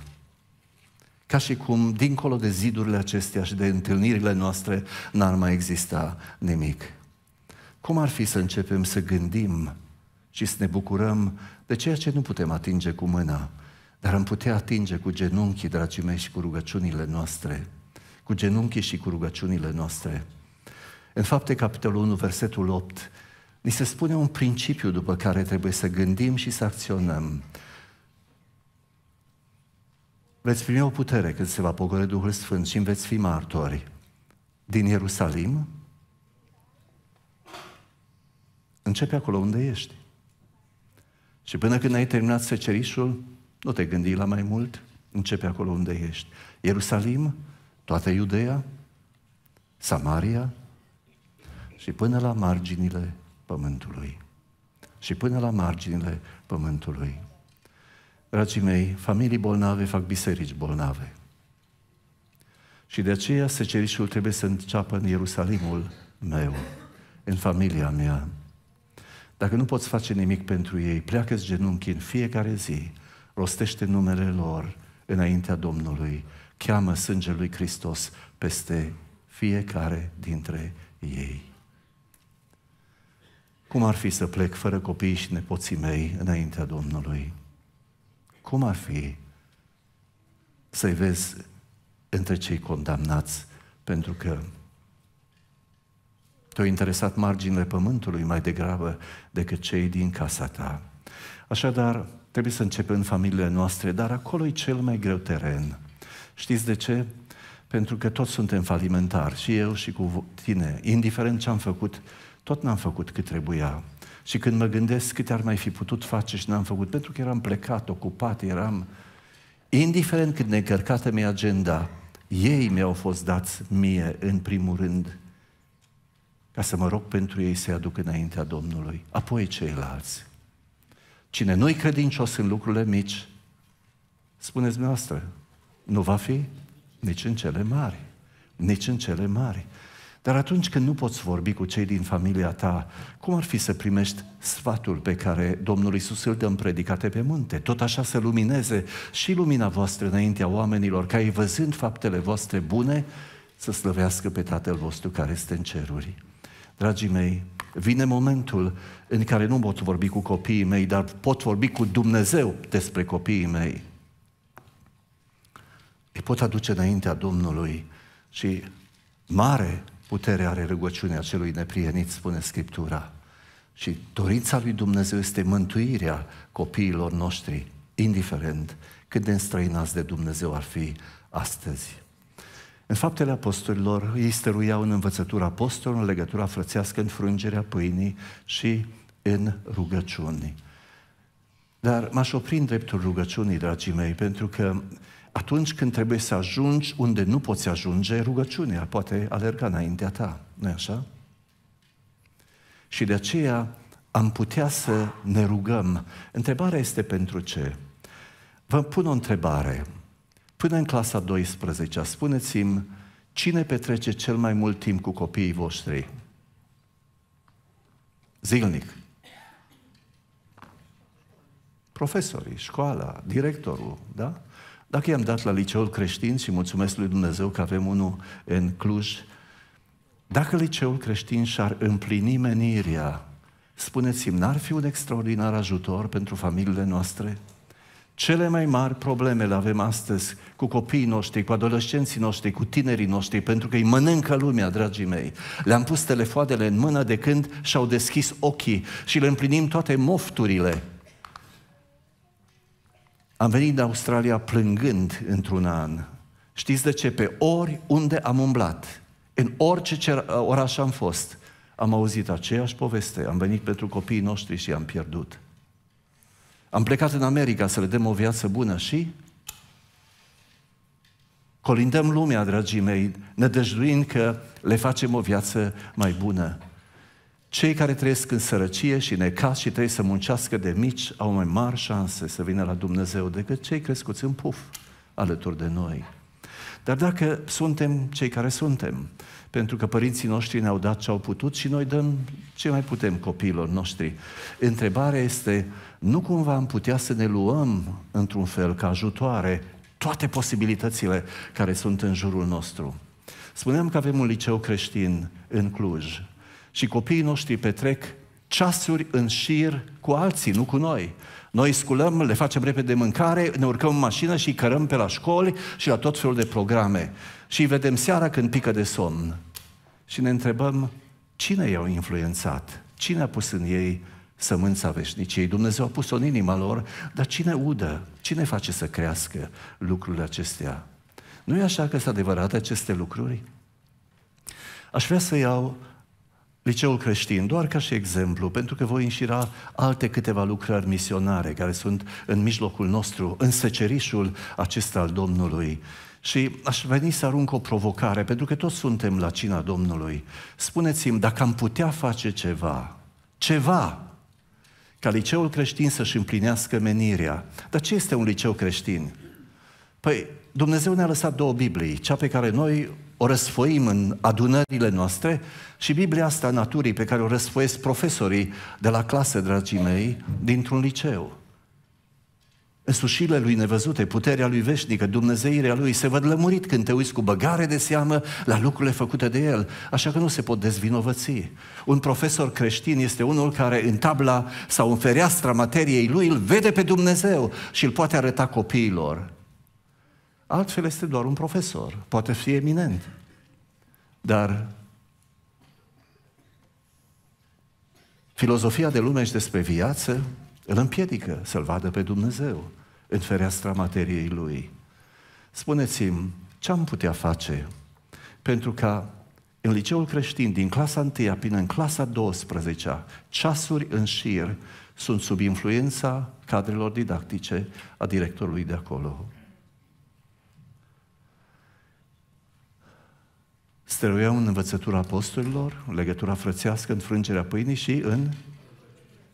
ca și cum dincolo de zidurile acestea și de întâlnirile noastre n-ar mai exista nimic. Cum ar fi să începem să gândim și să ne bucurăm de ceea ce nu putem atinge cu mâna, dar am putea atinge cu genunchii, dragii mei, și cu rugăciunile noastre. Cu genunchii și cu rugăciunile noastre. În fapte, capitolul 1, versetul 8, ni se spune un principiu după care trebuie să gândim și să acționăm. Veți primi o putere când se va pogore Duhul Sfânt și veți fi martori. Din Ierusalim, începe acolo unde ești. Și până când ai terminat secerișul, nu te gândi la mai mult, începe acolo unde ești. Ierusalim, toată Iudeea, Samaria și până la marginile pământului. Și până la marginile pământului. Dragii mei, familii bolnave fac biserici bolnave. Și de aceea secerișul trebuie să înceapă în Ierusalimul meu, în familia mea, dacă nu poți face nimic pentru ei, pleacă-ți genunchi în fiecare zi, rostește numele lor înaintea Domnului, cheamă sângele lui Hristos peste fiecare dintre ei. Cum ar fi să plec fără copii și nepoții mei înaintea Domnului? Cum ar fi să-i vezi între cei condamnați pentru că te-au interesat marginile pământului mai degrabă decât cei din casa ta. Așadar, trebuie să începem în familiile noastre, dar acolo e cel mai greu teren. Știți de ce? Pentru că toți suntem falimentari, și eu și cu tine. Indiferent ce am făcut, tot n-am făcut cât trebuia. Și când mă gândesc cât ar mai fi putut face și n-am făcut, pentru că eram plecat, ocupat, eram... Indiferent cât necărcată mi-e agenda, ei mi-au fost dați mie în primul rând ca să mă rog pentru ei să-i aduc înaintea Domnului. Apoi ceilalți. Cine nu-i credincios în lucrurile mici, spuneți noastră, nu va fi nici în cele mari. Nici în cele mari. Dar atunci când nu poți vorbi cu cei din familia ta, cum ar fi să primești sfatul pe care Domnul Isus îl dă în predicate pe munte? Tot așa să lumineze și lumina voastră înaintea oamenilor, ca ei văzând faptele voastre bune, să slăvească pe Tatăl vostru care este în ceruri. Dragii mei, vine momentul în care nu pot vorbi cu copiii mei, dar pot vorbi cu Dumnezeu despre copiii mei. Îi pot aduce înaintea Domnului și mare putere are rugăciunea celui neprienit, spune Scriptura. Și dorința lui Dumnezeu este mântuirea copiilor noștri, indiferent cât de înstrăinați de Dumnezeu ar fi astăzi. În faptele apostolilor, ei stăruiau în învățătura apostolului, în legătura frățească, în frângerea pâinii și în rugăciuni. Dar m-aș opri în dreptul rugăciunii, dragii mei, pentru că atunci când trebuie să ajungi unde nu poți ajunge, rugăciunea poate alerga înaintea ta, nu așa? Și de aceea am putea să ne rugăm. Întrebarea este pentru ce? Vă pun o întrebare până în clasa 12 spuneți-mi cine petrece cel mai mult timp cu copiii voștri? Zilnic. Profesorii, școala, directorul, da? Dacă i-am dat la liceul creștin și mulțumesc lui Dumnezeu că avem unul în Cluj, dacă liceul creștin și-ar împlini menirea, spuneți-mi, n-ar fi un extraordinar ajutor pentru familiile noastre? Cele mai mari probleme le avem astăzi cu copiii noștri, cu adolescenții noștri, cu tinerii noștri, pentru că îi mănâncă lumea, dragii mei. Le-am pus telefoanele în mână de când și-au deschis ochii și le împlinim toate mofturile. Am venit de Australia plângând într-un an. Știți de ce? Pe ori unde am umblat, în orice oraș am fost, am auzit aceeași poveste. Am venit pentru copiii noștri și am pierdut. Am plecat în America să le dăm o viață bună și colindăm lumea, dragii mei, nădăjduind că le facem o viață mai bună. Cei care trăiesc în sărăcie și necas și trebuie să muncească de mici au mai mari șanse să vină la Dumnezeu decât cei crescuți în puf alături de noi. Dar dacă suntem cei care suntem, pentru că părinții noștri ne-au dat ce au putut și noi dăm ce mai putem copiilor noștri, întrebarea este nu cumva am putea să ne luăm, într-un fel, ca ajutoare, toate posibilitățile care sunt în jurul nostru. Spuneam că avem un liceu creștin în Cluj și copiii noștri petrec ceasuri în șir cu alții, nu cu noi. Noi sculăm, le facem repede mâncare, ne urcăm în mașină și cărăm pe la școli și la tot felul de programe. Și îi vedem seara când pică de somn. Și ne întrebăm cine i-au influențat, cine a pus în ei sămânța veșniciei. Dumnezeu a pus-o în inima lor, dar cine udă? Cine face să crească lucrurile acestea? Nu e așa că sunt adevărate aceste lucruri? Aș vrea să iau liceul creștin, doar ca și exemplu, pentru că voi înșira alte câteva lucrări misionare care sunt în mijlocul nostru, în secerișul acesta al Domnului. Și aș veni să arunc o provocare, pentru că toți suntem la cina Domnului. Spuneți-mi, dacă am putea face ceva, ceva ca liceul creștin să-și împlinească menirea. Dar ce este un liceu creștin? Păi, Dumnezeu ne-a lăsat două Biblii, cea pe care noi o răsfoim în adunările noastre și Biblia asta a naturii pe care o răsfoiesc profesorii de la clase, dragii mei, dintr-un liceu însușile lui nevăzute, puterea lui veșnică, Dumnezeirea lui se văd lămurit când te uiți cu băgare de seamă la lucrurile făcute de el, așa că nu se pot dezvinovăți. Un profesor creștin este unul care în tabla sau în fereastra materiei lui îl vede pe Dumnezeu și îl poate arăta copiilor. Altfel este doar un profesor, poate fi eminent, dar filozofia de lume și despre viață îl împiedică să-L vadă pe Dumnezeu în fereastra materiei Lui. Spuneți-mi, ce am putea face pentru ca în liceul creștin, din clasa 1 până în clasa 12, ceasuri în șir sunt sub influența cadrelor didactice a directorului de acolo. Stăruiau în învățătura apostolilor, în legătura frățească, în frângerea pâinii și în,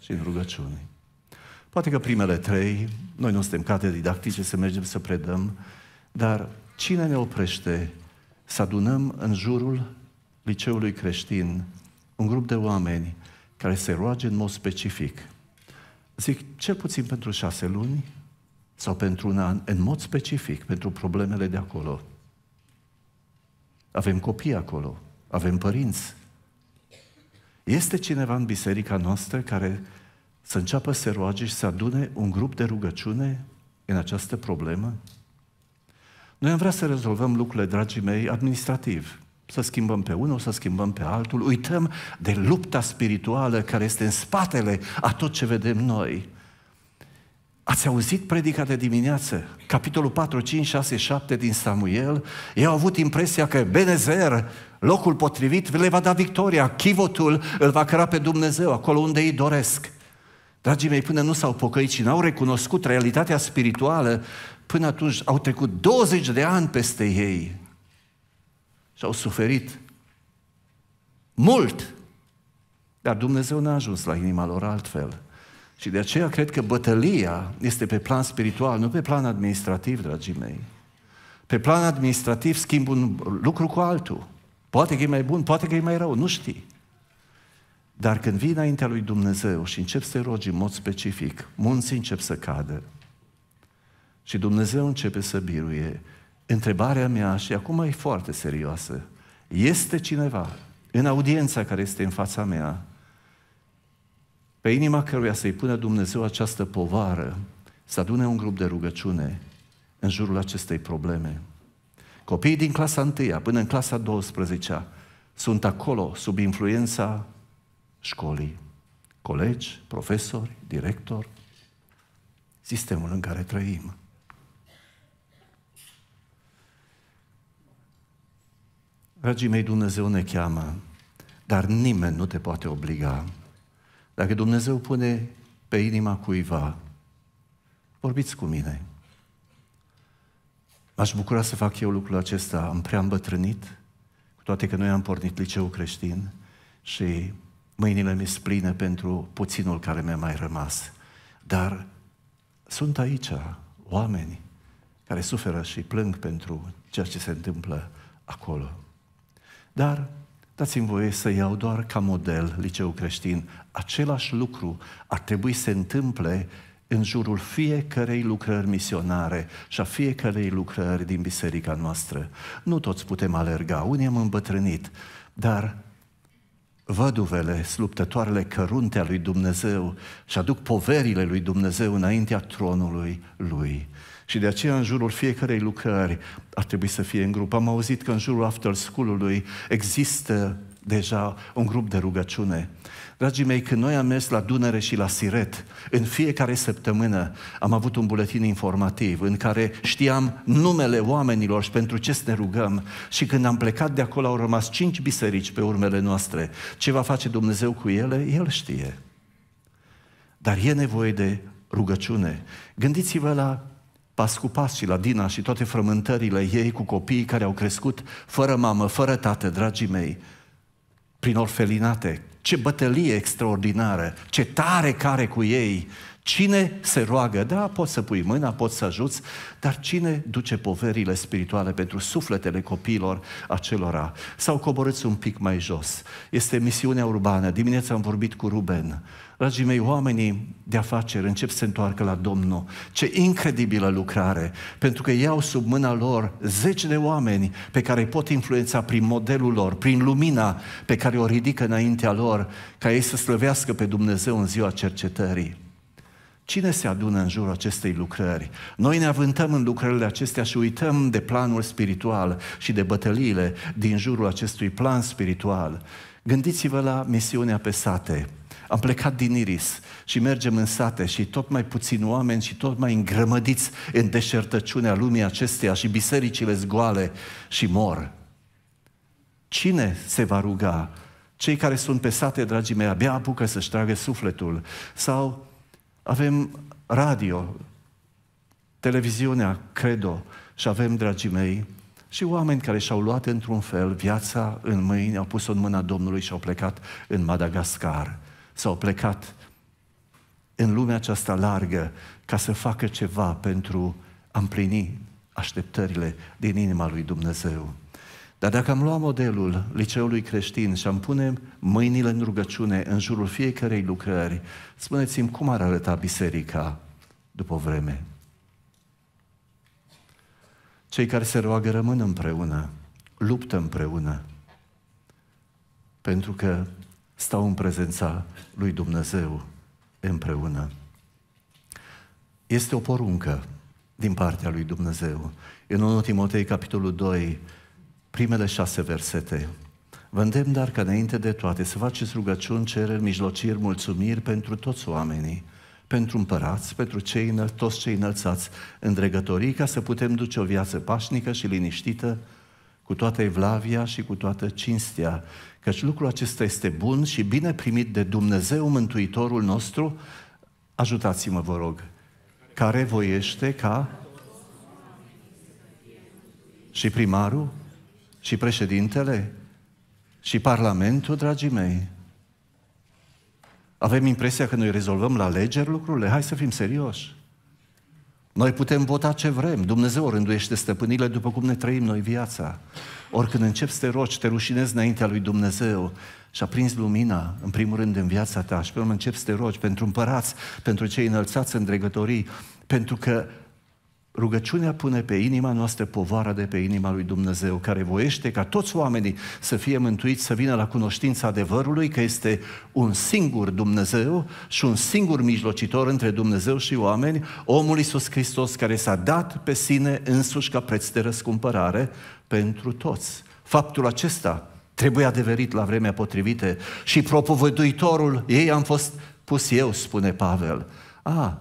și în rugăciune. Poate că primele trei, noi nu suntem cate didactice să mergem să predăm, dar cine ne oprește să adunăm în jurul liceului creștin un grup de oameni care se roage în mod specific. Zic, cel puțin pentru șase luni sau pentru un an, în mod specific, pentru problemele de acolo. Avem copii acolo, avem părinți. Este cineva în biserica noastră care să înceapă să roage și să adune un grup de rugăciune în această problemă? Noi am vrea să rezolvăm lucrurile, dragii mei, administrativ. Să schimbăm pe unul, să schimbăm pe altul. Uităm de lupta spirituală care este în spatele a tot ce vedem noi. Ați auzit predica de dimineață, capitolul 4, 5, 6, 7 din Samuel? Ei au avut impresia că Benezer, locul potrivit, le va da victoria, chivotul îl va căra pe Dumnezeu, acolo unde ei doresc. Dragii mei, până nu s-au pocăit și n-au recunoscut realitatea spirituală, până atunci au trecut 20 de ani peste ei și au suferit mult. Dar Dumnezeu n-a ajuns la inima lor altfel. Și de aceea cred că bătălia este pe plan spiritual, nu pe plan administrativ, dragii mei. Pe plan administrativ schimb un lucru cu altul. Poate că e mai bun, poate că e mai rău, nu știi. Dar când vii înaintea lui Dumnezeu și începi să rogi în mod specific, munții încep să cadă și Dumnezeu începe să biruie. Întrebarea mea, și acum e foarte serioasă, este cineva în audiența care este în fața mea, pe inima căruia să-i pună Dumnezeu această povară, să adune un grup de rugăciune în jurul acestei probleme. Copiii din clasa 1 până în clasa 12 sunt acolo sub influența școlii, colegi, profesori, directori, sistemul în care trăim. Dragii mei, Dumnezeu ne cheamă, dar nimeni nu te poate obliga. Dacă Dumnezeu pune pe inima cuiva, vorbiți cu mine. M-aș bucura să fac eu lucrul acesta. Am prea îmbătrânit, cu toate că noi am pornit liceul creștin și mâinile mi spline pentru puținul care mi-a mai rămas. Dar sunt aici oameni care suferă și plâng pentru ceea ce se întâmplă acolo. Dar dați-mi voie să iau doar ca model liceu creștin. Același lucru ar trebui să se întâmple în jurul fiecărei lucrări misionare și a fiecărei lucrări din biserica noastră. Nu toți putem alerga, unii am îmbătrânit, dar văduvele, sluptătoarele cărunte a lui Dumnezeu și aduc poverile lui Dumnezeu înaintea tronului lui. Și de aceea în jurul fiecarei lucrări ar trebui să fie în grup. Am auzit că în jurul after school-ului există deja un grup de rugăciune. Dragii mei, când noi am mers la Dunăre și la Siret, în fiecare săptămână am avut un buletin informativ în care știam numele oamenilor și pentru ce să ne rugăm și când am plecat de acolo au rămas cinci biserici pe urmele noastre. Ce va face Dumnezeu cu ele, El știe. Dar e nevoie de rugăciune. Gândiți-vă la pas cu pas și la Dina și toate frământările ei cu copiii care au crescut fără mamă, fără tată, dragii mei prin orfelinate. Ce bătălie extraordinară, ce tare care cu ei Cine se roagă? Da, poți să pui mâna, poți să ajuți, dar cine duce poverile spirituale pentru sufletele copiilor acelora? Sau coborâți un pic mai jos. Este misiunea urbană. Dimineața am vorbit cu Ruben. Dragii mei, oamenii de afaceri încep să se întoarcă la Domnul. Ce incredibilă lucrare! Pentru că iau sub mâna lor zeci de oameni pe care îi pot influența prin modelul lor, prin lumina pe care o ridică înaintea lor, ca ei să slăvească pe Dumnezeu în ziua cercetării. Cine se adună în jurul acestei lucrări? Noi ne avântăm în lucrările acestea și uităm de planul spiritual și de bătăliile din jurul acestui plan spiritual. Gândiți-vă la misiunea pe sate. Am plecat din Iris și mergem în sate și tot mai puțin oameni și tot mai îngrămădiți în deșertăciunea lumii acesteia și bisericile zgoale și mor. Cine se va ruga? Cei care sunt pe sate, dragii mei, abia apucă să-și tragă sufletul sau avem radio, televiziunea Credo și avem, dragii mei, și oameni care și-au luat într-un fel viața în mâini, au pus-o în mâna Domnului și au plecat în Madagascar. S-au plecat în lumea aceasta largă ca să facă ceva pentru a împlini așteptările din inima lui Dumnezeu. Dar dacă am luat modelul liceului creștin și am pune mâinile în rugăciune în jurul fiecarei lucrări, spuneți-mi cum ar arăta biserica după vreme. Cei care se roagă rămân împreună, luptă împreună, pentru că stau în prezența lui Dumnezeu împreună. Este o poruncă din partea lui Dumnezeu. În 1 Timotei, capitolul 2, primele șase versete. Vă îndemn, dar că înainte de toate să faceți rugăciuni, cereri, mijlociri, mulțumiri pentru toți oamenii, pentru împărați, pentru cei înăl, toți cei înălțați, dregătorii, ca să putem duce o viață pașnică și liniștită, cu toată evlavia și cu toată cinstea, căci lucrul acesta este bun și bine primit de Dumnezeu Mântuitorul nostru, ajutați-mă, vă rog, care voiește ca și primarul și președintele și parlamentul, dragii mei. Avem impresia că noi rezolvăm la legeri lucrurile. Hai să fim serioși. Noi putem vota ce vrem. Dumnezeu rânduiește stăpânile după cum ne trăim noi viața. Oricând încep să te rogi, te rușinezi înaintea lui Dumnezeu și aprinzi lumina, în primul rând, în viața ta și pe urmă încep să te rogi pentru împărați, pentru cei înălțați în dregătorii, pentru că Rugăciunea pune pe inima noastră povara de pe inima lui Dumnezeu, care voiește ca toți oamenii să fie mântuiți, să vină la cunoștința adevărului că este un singur Dumnezeu și un singur mijlocitor între Dumnezeu și oameni, omul Iisus Hristos care s-a dat pe sine însuși ca preț de răscumpărare pentru toți. Faptul acesta trebuie adeverit la vremea potrivită și propovăduitorul ei am fost pus eu, spune Pavel. A,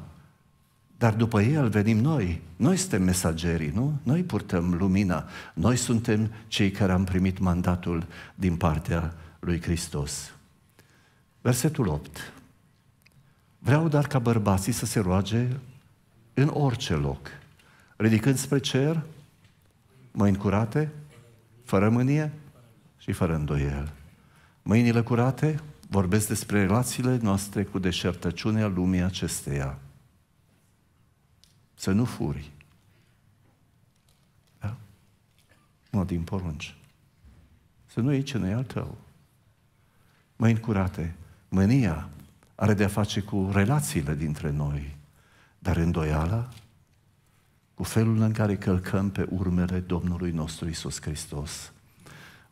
dar după el venim noi. Noi suntem mesagerii, nu? Noi purtăm lumina. Noi suntem cei care am primit mandatul din partea lui Hristos. Versetul 8. Vreau dar ca bărbații să se roage în orice loc, ridicând spre cer, mâini curate, fără mânie și fără îndoiel. Mâinile curate vorbesc despre relațiile noastre cu deșertăciunea lumii acesteia. Să nu furi. Da? Nu, din porunci. Să nu iei ce nu e al tău. Mai încurate, mânia are de-a face cu relațiile dintre noi, dar îndoiala cu felul în care călcăm pe urmele Domnului nostru Isus Hristos.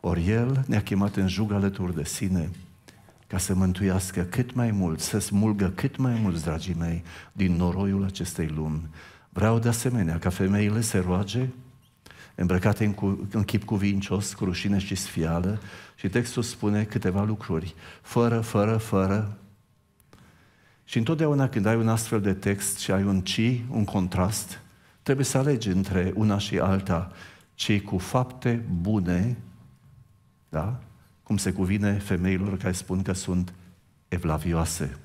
Ori El ne-a chemat în jug alături de sine ca să mântuiască cât mai mult, să smulgă cât mai mulți, dragii mei, din noroiul acestei lumi, Vreau de asemenea ca femeile se roage îmbrăcate în, cu, în chip cuvincios, cu rușine și sfială și textul spune câteva lucruri. Fără, fără, fără. Și întotdeauna când ai un astfel de text și ai un ci, un contrast, trebuie să alegi între una și alta. Cei cu fapte bune, da? cum se cuvine femeilor care spun că sunt evlavioase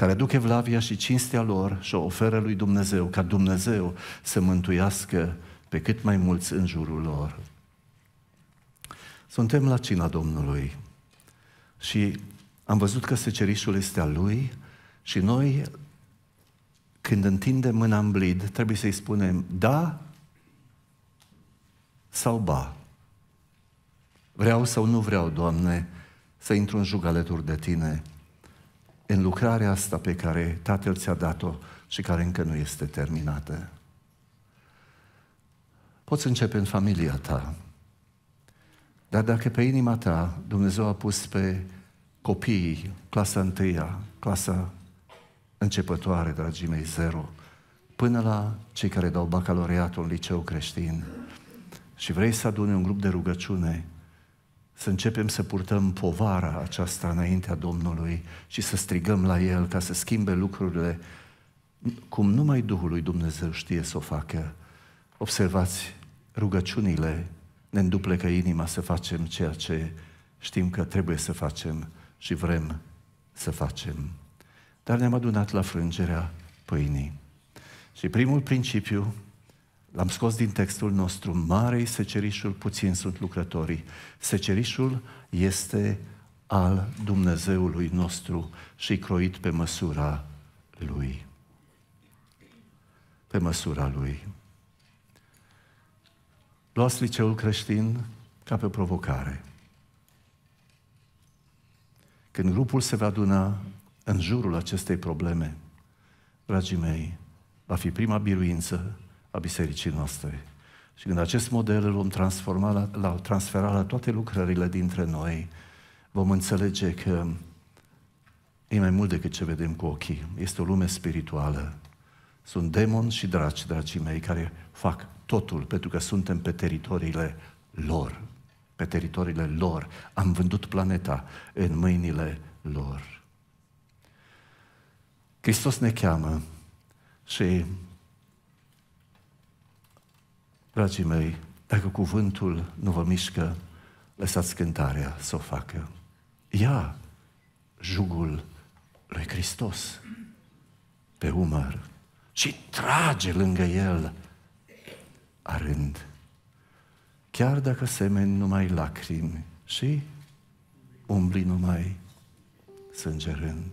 care duc evlavia și cinstea lor și o oferă lui Dumnezeu, ca Dumnezeu să mântuiască pe cât mai mulți în jurul lor. Suntem la cina Domnului și am văzut că secerișul este al lui și noi, când întindem mâna în blid, trebuie să-i spunem da sau ba. Vreau sau nu vreau, Doamne, să intru în jug alături de Tine în lucrarea asta pe care Tatăl ți-a dat-o și care încă nu este terminată. Poți începe în familia ta, dar dacă pe inima ta Dumnezeu a pus pe copiii, clasa întâia, clasa începătoare, dragii mei, zero, până la cei care dau bacaloriatul în liceu creștin și vrei să aduni un grup de rugăciune să începem să purtăm povara aceasta înaintea Domnului și să strigăm la El ca să schimbe lucrurile cum numai Duhul lui Dumnezeu știe să o facă. Observați, rugăciunile ne înduplecă inima să facem ceea ce știm că trebuie să facem și vrem să facem. Dar ne-am adunat la frângerea pâinii. Și primul principiu L-am scos din textul nostru. Marei secerișul, puțin sunt lucrătorii. Secerișul este al Dumnezeului nostru și croit pe măsura Lui. Pe măsura Lui. Luați liceul creștin ca pe provocare. Când grupul se va aduna în jurul acestei probleme, dragii mei, va fi prima biruință a bisericii noastre. Și când acest model îl vom transforma la, la, transfera la toate lucrările dintre noi, vom înțelege că e mai mult decât ce vedem cu ochii. Este o lume spirituală. Sunt demoni și draci, dragii mei, care fac totul pentru că suntem pe teritoriile lor. Pe teritoriile lor. Am vândut planeta în mâinile lor. Hristos ne cheamă și Dragii mei, dacă cuvântul nu vă mișcă, lăsați cântarea să o facă. Ia jugul lui Hristos pe umăr și trage lângă el arând. Chiar dacă semeni numai lacrimi și umbli numai sângerând.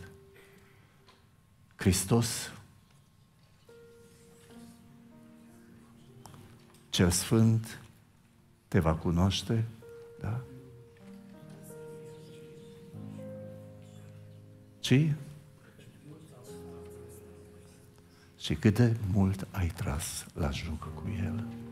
Hristos cel Sfânt te va cunoaște, da? Ci? Și cât de mult ai tras la jucă cu El.